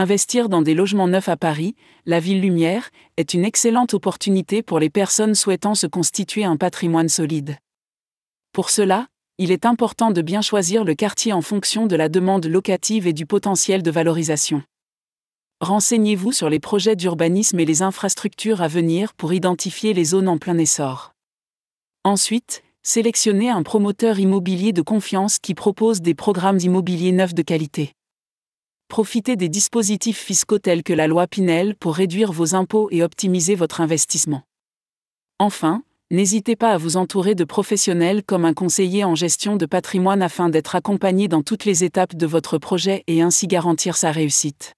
Investir dans des logements neufs à Paris, la ville Lumière, est une excellente opportunité pour les personnes souhaitant se constituer un patrimoine solide. Pour cela, il est important de bien choisir le quartier en fonction de la demande locative et du potentiel de valorisation. Renseignez-vous sur les projets d'urbanisme et les infrastructures à venir pour identifier les zones en plein essor. Ensuite, sélectionnez un promoteur immobilier de confiance qui propose des programmes immobiliers neufs de qualité profitez des dispositifs fiscaux tels que la loi Pinel pour réduire vos impôts et optimiser votre investissement. Enfin, n'hésitez pas à vous entourer de professionnels comme un conseiller en gestion de patrimoine afin d'être accompagné dans toutes les étapes de votre projet et ainsi garantir sa réussite.